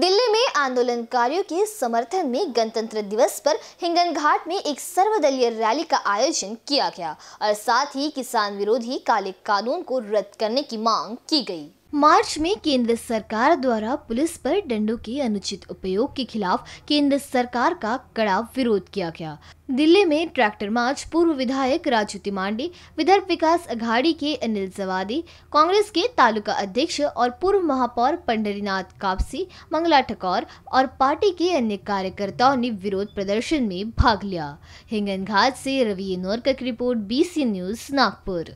दिल्ली में आंदोलनकारियों के समर्थन में गणतंत्र दिवस पर हिंगन घाट में एक सर्वदलीय रैली का आयोजन किया गया और साथ ही किसान विरोधी काले कानून को रद्द करने की मांग की गई मार्च में केंद्र सरकार द्वारा पुलिस पर डंडों के अनुचित उपयोग के खिलाफ केंद्र सरकार का कड़ा विरोध किया गया दिल्ली में ट्रैक्टर मार्च पूर्व विधायक राजू तिमांडी विदर्भ विकास अघाड़ी के अनिल जवादी कांग्रेस के तालुका अध्यक्ष और पूर्व महापौर पंडरीनाथ कापसी मंगला ठकौर और पार्टी के अन्य कार्यकर्ताओं ने विरोध प्रदर्शन में भाग लिया हिंगन घाट से रवि नोरकर की रिपोर्ट बीसी न्यूज नागपुर